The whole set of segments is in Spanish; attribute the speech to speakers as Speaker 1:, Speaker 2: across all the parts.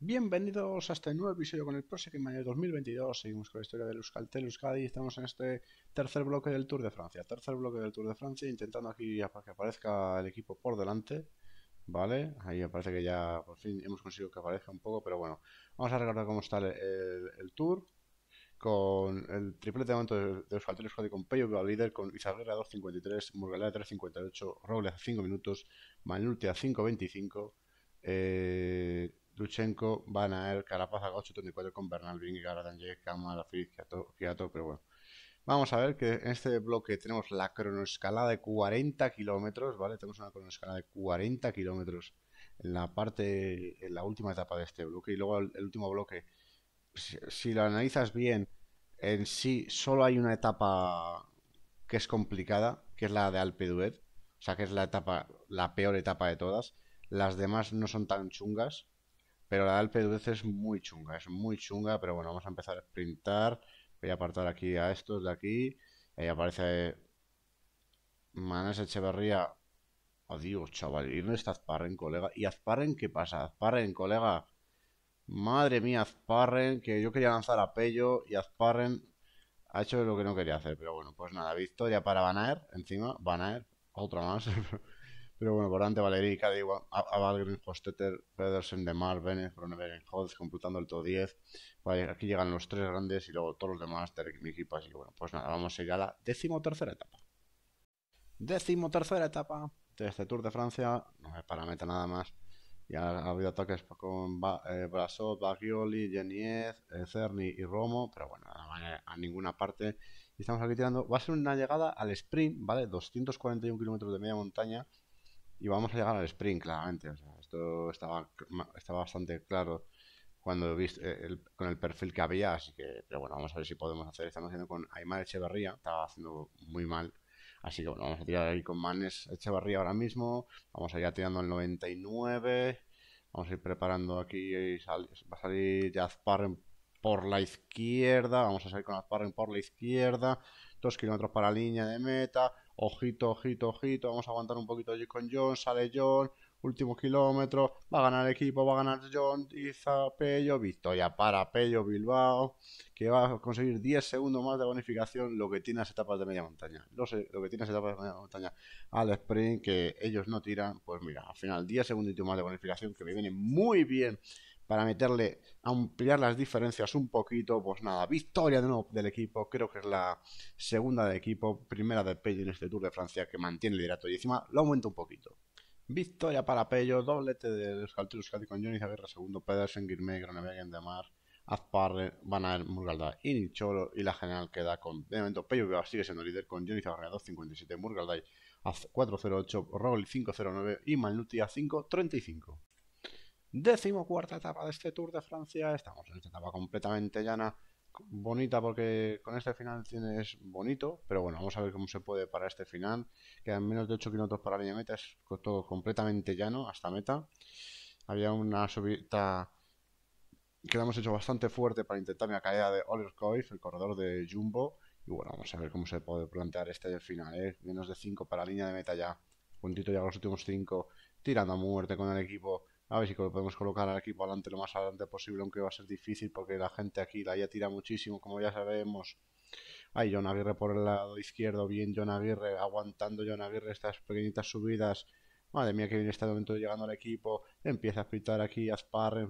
Speaker 1: Bienvenidos a este nuevo episodio con el mayo de 2022. Seguimos con la historia de Euskaltel Euskadi. Estamos en este tercer bloque del Tour de Francia. Tercer bloque del Tour de Francia, intentando aquí que aparezca el equipo por delante. Vale, ahí parece que ya por fin hemos conseguido que aparezca un poco, pero bueno, vamos a recordar cómo está el, Tour. Con el triplete de aumento de, los Euskaltel Euskadi con Peyo, líder, con Izagirre a 2.53, Murgalera 3.58, Robles a 5 minutos, Manulti a 5.25. Eh, Luchenko, Van Aert, Carapaz, Agosto 834 con Bernal, Bing, Gardange, Fritz, Kiato, pero bueno. Vamos a ver que en este bloque tenemos la cronoescalada de 40 kilómetros, ¿vale? Tenemos una cronoescalada de 40 kilómetros en la parte, en la última etapa de este bloque. Y luego el, último bloque, si, lo analizas bien, en sí solo hay una etapa que es complicada, que es la de Alpe d'Huez. O sea, que es la etapa, la peor etapa de todas. Las demás no son tan chungas, pero la Alpe es muy chunga, es muy chunga, pero bueno, vamos a empezar a sprintar. Voy a apartar aquí a estos de aquí. Ahí aparece Manes Echeverría. Adiós, chaval. ¿Y dónde está Azparren, colega? ¿Y Azparren qué pasa? Azparren, colega. Madre mía, Azparren, que yo quería lanzar a Pello y Azparren ha hecho lo que no quería hacer. Pero bueno, pues nada, victoria para Banaer, encima, Banaer, otra más. Pero bueno, Barante, Valerie, a Valgrim, Hostetter, Pedersen, Demar, Bene, Cronenberg, Holtz, computando el todo 10. aquí llegan los tres grandes y luego todos los demás, Terek, equipo Así bueno, pues nada, vamos a ir a la décimo tercera etapa. Decimotercera etapa de este Tour de Francia. No para meta nada más. Ya ha habido ataques con ba eh, Brasov, Bagioli, Geniez, eh, Cerny y Romo, pero bueno, a, a ninguna parte. Y estamos aquí tirando. Va a ser una llegada al sprint, ¿vale? 241 kilómetros de media montaña y vamos a llegar al sprint, claramente. O esto estaba, bastante claro cuando viste eh, con el perfil que había, así que, pero bueno, vamos a ver si podemos hacer. Estamos haciendo con Aymar Echeverría, estaba haciendo muy mal. Así que bueno, vamos a tirar ahí con Manes Echevarría ahora mismo. Vamos a ir tirando el 99. Vamos a ir preparando aquí. va a salir en por la izquierda. Vamos a salir con par por la izquierda. Dos kilómetros para línea de meta ojito, ojito, ojito, vamos a aguantar un poquito allí con John, sale John, último kilómetro, va a ganar el equipo, va a ganar John, Iza, Pello, victoria para Pello Bilbao, que va a conseguir 10 segundos más de bonificación, lo que tiene las etapas de media montaña, lo, lo que tiene las etapas de media montaña al sprint, que ellos no tiran, pues mira, al final 10 segunditos más de bonificación, que me viene muy bien para meterle, ampliar las diferencias un poquito, pues nada, victoria de nuevo del equipo, creo que es la segunda del equipo, primera de Pello en este Tour de Francia que mantiene el liderato y encima lo aumenta un poquito. Victoria para Pello, doblete de Euskaltel Euskadi con Johnny Javier segundo, Pedersen, Guirme, de mar, Azparre, ver Murgalda y Nicholo y la general queda con, de momento, Pello que sigue siendo líder con Johnny a 2.57, Murgalda a 4.08, Roglic 5.09 y Malnuti a 5.35. Décimo cuarta etapa de este Tour de Francia. Estamos en esta etapa completamente llana. Bonita porque con este final es bonito, pero bueno, vamos a ver cómo se puede para este final. Quedan menos de 8 kilómetros para la línea de meta, es todo completamente llano hasta meta. Había una subida que la hemos hecho bastante fuerte para intentar la caída de Oliver el corredor de Jumbo. Y bueno, vamos a ver cómo se puede plantear este final. ¿eh? Menos de 5 para la línea de meta ya. Puntito ya los últimos 5, tirando a muerte con el equipo a ver si podemos colocar al equipo adelante lo más adelante posible, aunque va a ser difícil porque la gente aquí la ya tira muchísimo, como ya sabemos. Hay John Aguirre por el lado izquierdo, bien John Aguirre, aguantando John Aguirre estas pequeñitas subidas. Madre mía, que bien está de momento llegando al equipo. Empieza a pitar aquí a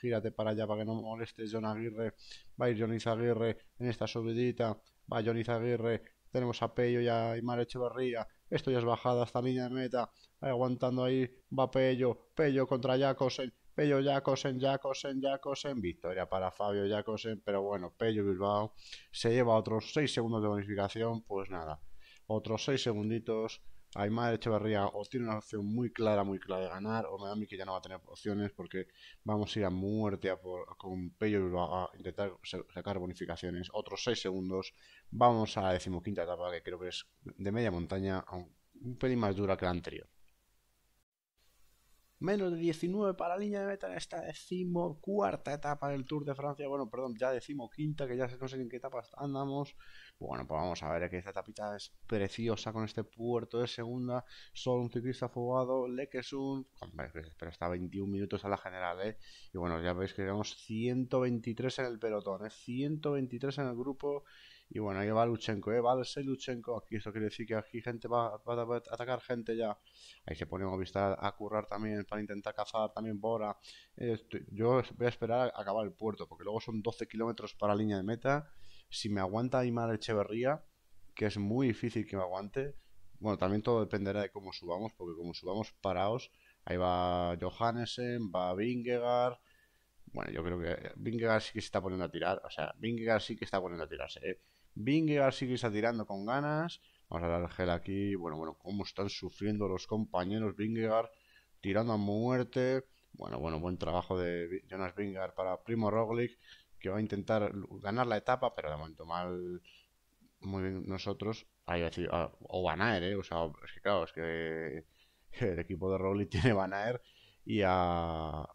Speaker 1: gírate para allá para que no molestes John Aguirre. Va a ir John aguirre en esta subidita. Va John aguirre tenemos a ya y a Imar Echeverría. Esto ya es bajada hasta línea de meta. Aguantando ahí va Pello. Pello contra Jacosen. Pello, Jacosen, Jacosen, Jacosen. Victoria para Fabio Jacosen. Pero bueno, Pello Bilbao se lleva otros 6 segundos de bonificación. Pues nada, otros 6 segunditos Aymar Echevarría o tiene una opción muy clara, muy clara de ganar, o me da a mí que ya no va a tener opciones porque vamos a ir a muerte con por, con va a intentar sacar bonificaciones. Otros 6 segundos. Vamos a la decimoquinta etapa que creo que es de media montaña, un pelín más dura que la anterior. Menos de 19 para la línea de meta en esta decimocuarta etapa del Tour de Francia. Bueno, perdón, ya decimoquinta, que ya se sé en qué etapas andamos. Bueno, pues vamos a ver que esta etapita es preciosa con este puerto de segunda. Solo un ciclista afogado, Lequesun. Pero está 21 minutos a la general, ¿eh? Y bueno, ya veis que tenemos 123 en el pelotón, ¿eh? 123 en el grupo y bueno, ahí va Luchenko, ¿eh? Va ese Luchenko aquí. Esto quiere decir que aquí gente va, a atacar gente ya. Ahí se pone Movistar a currar también para intentar cazar también Bora. yo voy a esperar a acabar el puerto, porque luego son 12 kilómetros para línea de meta. Si me aguanta Aymar Echeverría, que es muy difícil que me aguante. Bueno, también todo dependerá de cómo subamos, porque como subamos paraos, ahí va Johannesen, va Vingegaard. Bueno, yo creo que Vingegaard sí que se está poniendo a tirar. O sea, Vingegaard sí que está poniendo a tirarse. ¿eh? Vingegaard sigue tirando con ganas. Vamos a dar gel aquí. Bueno, bueno, cómo están sufriendo los compañeros. Vingegaard tirando a muerte. Bueno, bueno, buen trabajo de Jonas Vingegaard para Primo Roglic, que va a intentar ganar la etapa, pero de momento mal. Muy bien, nosotros. Ah, o Van ¿eh? O sea, es que claro, es que el equipo de Roglic tiene Van y a,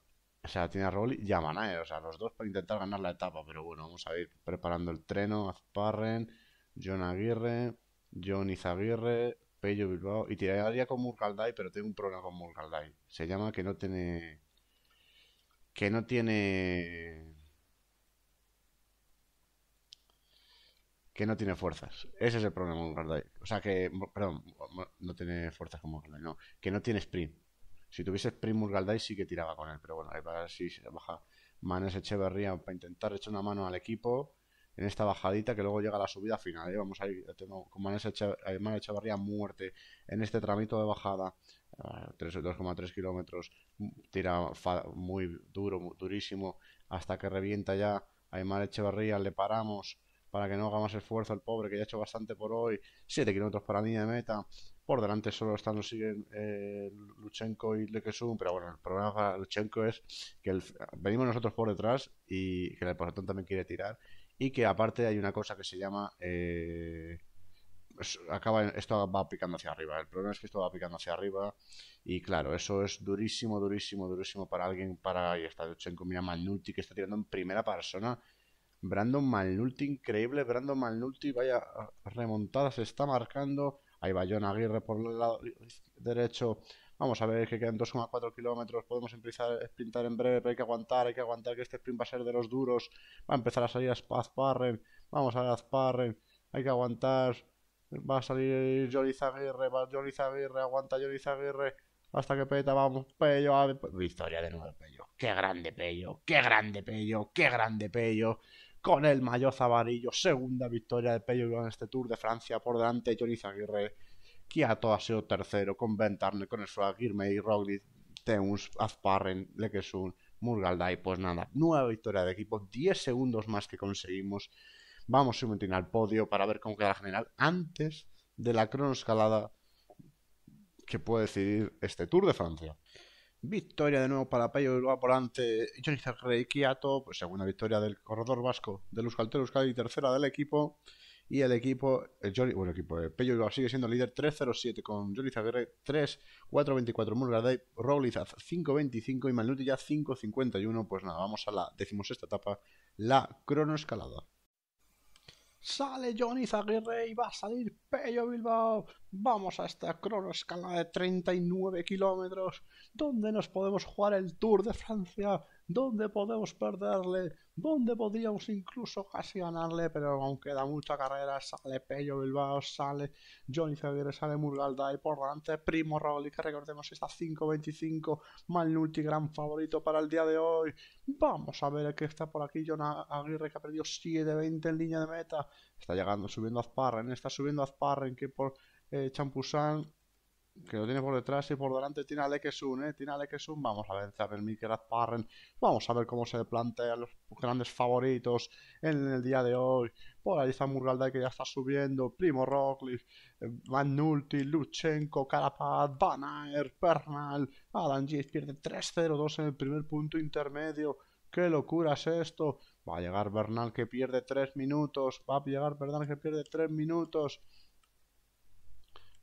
Speaker 1: o sea, tiene a Rowley y a Manae, o sea, los dos para intentar ganar la etapa, pero bueno, vamos a ir preparando el treno, Azparren, John Aguirre, John Izaguirre, Pello Bilbao, y tiraría con Murkaldai, pero tengo un problema con Murkaldai. Se llama que no tiene... que no tiene... que no tiene fuerzas. Ese es el problema con Murkaldai. O sea, que... perdón, no tiene fuerzas con Murkaldai. no. Que no tiene sprint. Si tuviese Primus Galday sí que tiraba con él, pero bueno, ahí para ver si se baja Manes Echeverría para intentar echar una mano al equipo en esta bajadita que luego llega a la subida final. ¿eh? Vamos a tengo con Manes eh, Echeverría, muerte en este tramito de bajada. 2,3 ah, kilómetros, mm, tira muy duro, durísimo, hasta que revienta ya Aymar Echeverría, le paramos para que no haga más esfuerzo el pobre, que ya ha hecho bastante por hoy, 7 kilómetros para mí de meta, por delante solo están, los siguen eh, Luchenko y Lekesun, pero bueno, el problema para Luchenko es que venimos nosotros por detrás y que el pelotón también quiere tirar. Y que aparte hay una cosa que se llama. Eh, acaba esto va picando hacia arriba. El problema es que esto va picando hacia arriba. Y claro, eso es durísimo, durísimo, durísimo para alguien. Para ahí está Luchenko, mira Malnulti que está tirando en primera persona. Brandon Malnulti, increíble. Brandon Malnulti, vaya remontada se está marcando. Ahí va John Aguirre por el lado derecho. Vamos a ver que quedan 2,4 kilómetros. Podemos empezar a sprintar en breve, pero hay que aguantar, hay que aguantar que este sprint va a ser de los duros. Va a empezar a salir Azparren. Vamos a ver Azparren. Hay que aguantar. Va a salir Joris Aguirre, va Aguirre, aguanta Joris Aguirre. Hasta que peta, vamos, Pello. A... Victoria de nuevo, Pello. Qué grande, Pello. Qué grande, Pello. Qué grande, Pello con el mayor Zavarillo, segunda victoria de Pello en este Tour de Francia por delante Joniz Aguirre, que ha sido tercero con Ventarne, con el y Roglic, Teuns, Azparren, Lequesun, Murgalday, pues nada, nueva victoria de equipo, 10 segundos más que conseguimos. Vamos a meter al podio para ver cómo queda la general antes de la cronoscalada que puede decidir este Tour de Francia. Victoria de nuevo para Payo Bilbao por ante Johnny Reikiato, pues segunda victoria del corredor vasco de Euskaltel Euskadi tercera del equipo. Y el equipo, el bueno, el equipo de eh, Pello Bilbao sigue siendo líder 3-0-7 con Johnny Zagre 3-4-24, Murgaday, Roblizaz 5-25 y Malnuti ya 5-51. Pues nada, vamos a la decimosexta etapa, la cronoescalada. Sale Johnny Zaguirre y va a salir Pello Bilbao. Vamos a esta cronoescala de 39 kilómetros, donde nos podemos jugar el Tour de Francia ¿Dónde podemos perderle? ¿Dónde podríamos incluso casi ganarle? Pero aunque da mucha carrera, sale Pello Bilbao, sale Johnny Fabire, sale y por delante, Primo Raúl, que recordemos está 5.25, mal gran favorito para el día de hoy. Vamos a ver que está por aquí, John Aguirre, que ha perdido 7.20 en línea de meta. Está llegando, subiendo a Azparren, está subiendo a Azparren, que por... Eh, Champusán que lo tiene por detrás y por delante tiene a Lekesun, ¿eh? Tiene a Vamos a ver, el Mikel Vamos a ver cómo se plantean los grandes favoritos en el día de hoy. Por ahí está que ya está subiendo. Primo Roglic, eh, Van Nulti, Luchenko, Carapaz, Van Bernal. Alan Gies pierde 3-0-2 en el primer punto intermedio. ¡Qué locura es esto! Va a llegar Bernal que pierde 3 minutos. Va a llegar Bernal que pierde 3 minutos.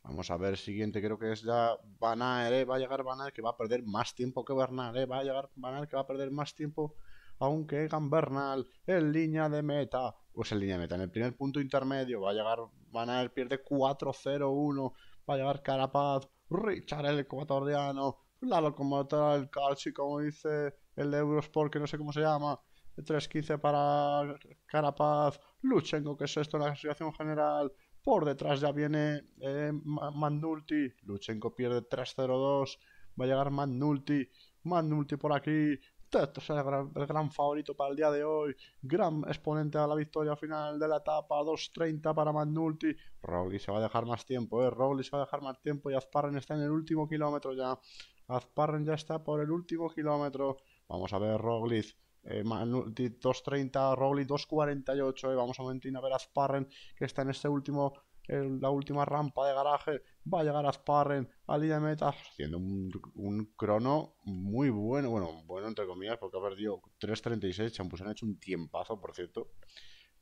Speaker 1: Vamos a ver, siguiente creo que es ya Van eh, va a llegar Baner que va a perder más tiempo que Bernal, eh, va a llegar Baner que va a perder más tiempo aunque Egan Bernal en línea de meta, pues en línea de meta, en el primer punto intermedio va a llegar Baner pierde 4-0-1, va a llegar Carapaz, Richard el ecuatoriano, la locomotora del Calci, como dice el Eurosport, que no sé cómo se llama, 3-15 para Carapaz, Luchengo que es esto en la situación general, por detrás ya viene eh, Manulti. Luchenko pierde 3-0-2. Va a llegar Manulti. Manulti por aquí. esto es el gran, favorito para el día de hoy. Gran exponente a la victoria final de la etapa. 2-30 para Manulti. Roglic se va a dejar más tiempo, ¿eh? se va a dejar más tiempo y Azparren está en el último kilómetro ya. Azparren ya está por el último kilómetro. Vamos a ver Roglic. 2.30 eh, Rowley, 2.48, eh, vamos a mentir a ver a Sparren, que está en este último, en la última rampa de garaje, va a llegar a Sparren, a línea de meta, haciendo un, un, crono muy bueno, bueno, bueno entre comillas, porque ha perdido 3.36, Champus han hecho un tiempazo, por cierto,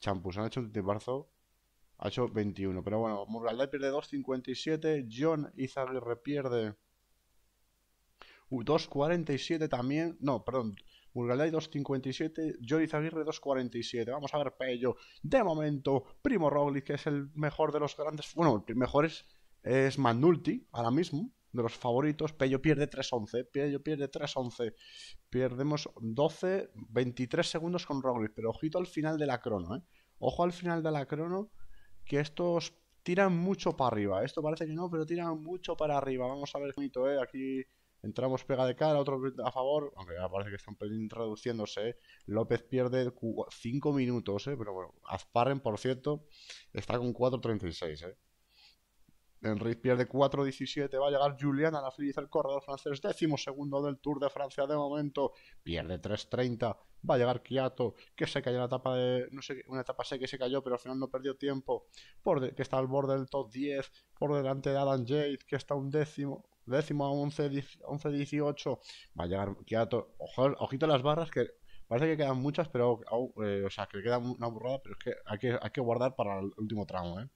Speaker 1: Champus han hecho un tiempazo, ha hecho 21, pero bueno, Murgalday pierde 2.57, John izaguirre pierde... 2.47 también, no, perdón, Burgalday 2.57, Joris Aguirre 2.47. Vamos a ver, Pello. De momento, Primo Roglic, que es el mejor de los grandes. Bueno, el mejor es, es Manulti, ahora mismo, de los favoritos. Pello pierde 3.11, Pello pierde 3.11. Perdemos 12, 23 segundos con Roglic, pero ojito al final de la crono, ¿eh? Ojo al final de la crono, que estos tiran mucho para arriba. Esto parece que no, pero tiran mucho para arriba. Vamos a ver, bonito, ¿eh? Aquí Entramos pega de cara, otro a favor, aunque parece que están un reduciéndose. ¿eh? López pierde 5 minutos, ¿eh? pero bueno, Azparren, por cierto, está con 4.36. ¿eh? Enrique pierde 4.17, va a llegar Julián a la el corredor francés, décimo segundo del Tour de Francia de momento, pierde 3.30, va a llegar Kiato, que se cayó en la etapa de, no sé, una etapa sé que se cayó, pero al final no perdió tiempo, por que está al borde del top 10, por delante de Adam Jade, que está un décimo, décimo a 11, 11 18. Va a llegar Kiato. ojito las barras que parece que quedan muchas, pero eh, o sea, que queda una burrada, pero es que hay, que hay que guardar para el último tramo, ¿eh?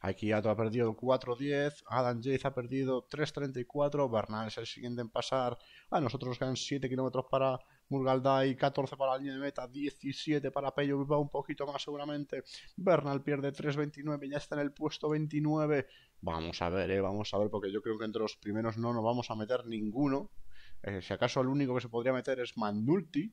Speaker 1: Aquí Ato ha perdido 4'10. 10 Adam Jace ha perdido 3'34. Bernal es el siguiente en pasar, a ah, nosotros nos quedan 7 kilómetros para Murgalday 14 para la línea de meta, 17 para Pello Va un poquito más seguramente. Bernal pierde 3.29, ya está en el puesto 29. Vamos a ver, eh, vamos a ver, porque yo creo que entre los primeros no nos vamos a meter ninguno. Eh, si acaso el único que se podría meter es Mandulti,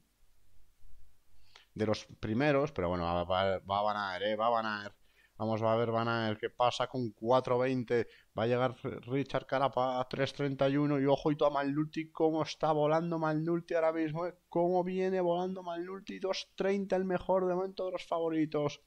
Speaker 1: de los primeros, pero bueno, va, a ganar, eh, va a ganar. Vamos a ver Van ver, qué pasa con 4.20. Va a llegar Richard a 3.31. Y ojo, y a Malnulti, cómo está volando Malnulti ahora mismo. Eh? Cómo viene volando Malnulti. 2.30, el mejor de momento de los favoritos.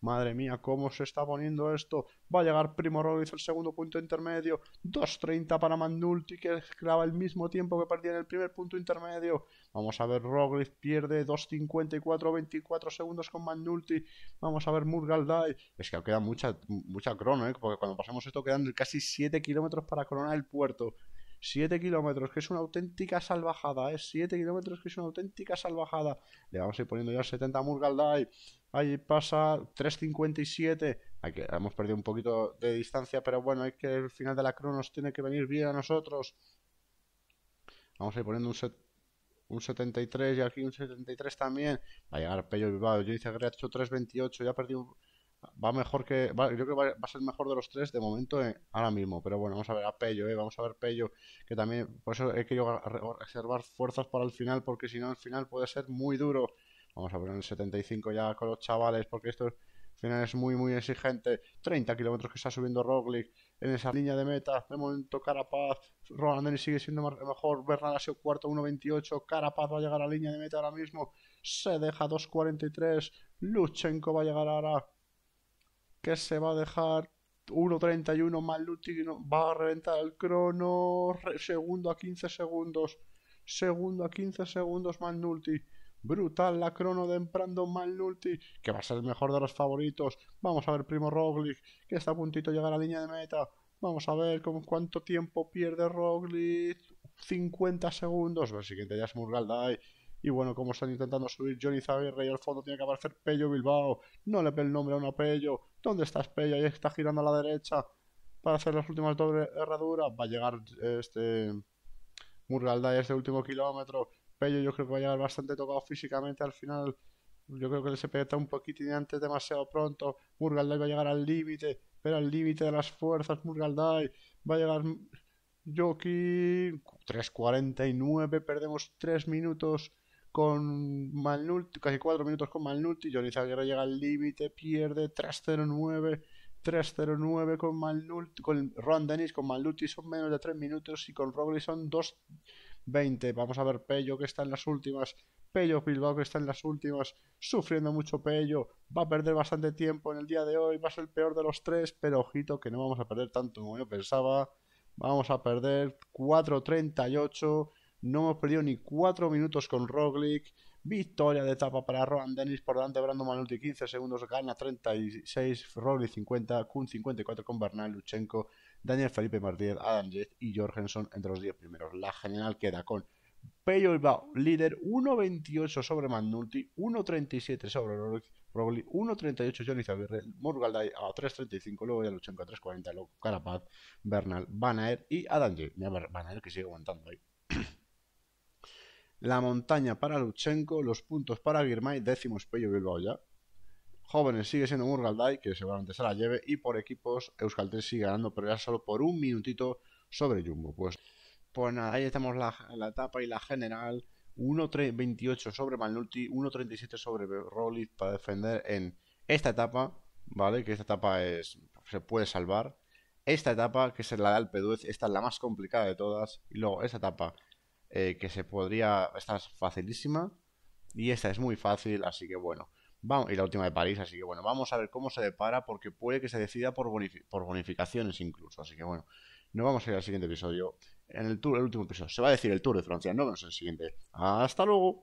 Speaker 1: Madre mía, cómo se está poniendo esto. Va a llegar Primo Roglic al segundo punto intermedio. 2.30 para Mandulti, que clava el mismo tiempo que perdía en el primer punto intermedio. Vamos a ver, Roglic pierde 2.54, 24 segundos con Mandulti. Vamos a ver, Murgaldai. Es que queda mucha, mucha crono, ¿eh? porque cuando pasamos esto quedan casi 7 kilómetros para coronar el puerto. 7 kilómetros, que es una auténtica salvajada, ¿eh? 7 kilómetros, que es una auténtica salvajada. Le vamos a ir poniendo ya 70 a Murgaldai. Ahí pasa 3.57 hemos perdido un poquito de distancia, pero bueno, es que el final de la nos tiene que venir bien a nosotros. Vamos a ir poniendo un, set, un 73 y aquí un 73 también. Va a llegar Pello Bilbao. Yo dice que ha hecho 3.28, ya ha perdido. Va mejor que. yo creo que va, a ser mejor de los tres de momento eh, ahora mismo. Pero bueno, vamos a ver a Pello, eh, vamos a ver Pello. Que también. Por eso he que reservar fuerzas para el final, porque si no, el final puede ser muy duro. Vamos a poner el 75 ya con los chavales, porque esto es final es muy, muy exigente. 30 kilómetros que está subiendo Roglic en esa línea de meta. De momento, Carapaz. Roland sigue siendo mejor. Bernal ha sido cuarto, 1.28. Carapaz va a llegar a la línea de meta ahora mismo. Se deja 2.43. Luchenko va a llegar ahora. Que se va a dejar 1.31. Malutino va a reventar el crono. Segundo a 15 segundos. Segundo a 15 segundos. Malnulti Brutal la crono de mal Malnulti que va a ser el mejor de los favoritos. Vamos a ver Primo Roglic, que está a puntito de llegar a la línea de meta. Vamos a ver con cuánto tiempo pierde Roglic. 50 segundos. El siguiente ya es Murgalday. Y bueno, como están intentando subir Johnny Zaguirre y al fondo tiene que aparecer Pello Bilbao. No le ve el nombre a una Pello. ¿Dónde estás Pello? Ahí está girando a la derecha para hacer las últimas doble herraduras. Va a llegar este Murgalday este último kilómetro. Pello yo creo que va a llegar bastante tocado físicamente al final. Yo creo que el SP e está un poquitín antes demasiado pronto. Murgaldai va a llegar al límite, pero al límite de las fuerzas. Murgaldai va a llegar. Yoki 3.49, perdemos 3 minutos con Malnulti, casi 4 minutos con Malnulti. Johnny Zaguerra llega al límite, pierde 3.09. 3.09 con Malnulti, con Ron Dennis, con Malnulti son menos de 3 minutos y con Roglic son 2 20. Vamos a ver Pello que está en las últimas. Pello Bilbao que está en las últimas. Sufriendo mucho Pello. Va a perder bastante tiempo en el día de hoy. Va a ser el peor de los tres. Pero ojito que no vamos a perder tanto como yo pensaba. Vamos a perder 4.38. No hemos perdido ni 4 minutos con Roglic. Victoria de etapa para Rohan Dennis por delante Brando Manuti 15 segundos, gana 36, Roglic 50, Kun 54 con Bernal Luchenko Daniel Felipe Martínez, Adam Jett y Jorgensen entre los 10 primeros. La general queda con Peyo Bilbao, líder 1.28 sobre Manulti, 1.37 sobre Roglic, 1.38 Johnny Zabirre, Murgalday a 3.35, luego ya Luchenko a 3.40, luego Carapaz, Bernal, Banaer y Adam Jett. Banaer que sigue aguantando ahí. La montaña para Luchenko, los puntos para Girmay, décimos Pello Bilbao ya, Jóvenes sigue siendo Murgalday, que seguramente se la lleve, y por equipos Euskaltel sigue ganando, pero ya solo por un minutito sobre Jumbo. Pues, pues nada, ahí estamos la, etapa y la general. 1.28 sobre Manulti, 1.37 sobre Roglic para defender en esta etapa, ¿vale? Que esta etapa es, se puede salvar. Esta etapa, que es la de Alpeduez, esta es la más complicada de todas. Y luego esta etapa, eh, que se podría, esta es facilísima. Y esta es muy fácil, así que bueno. Vamos, y la última de París, así que bueno, vamos a ver cómo se depara, porque puede que se decida por, bonificaciones incluso. Así que bueno, nos vamos a ir al siguiente episodio. En el, tour, el último episodio se va a decir el Tour de Francia. no, vemos en el siguiente. Hasta luego.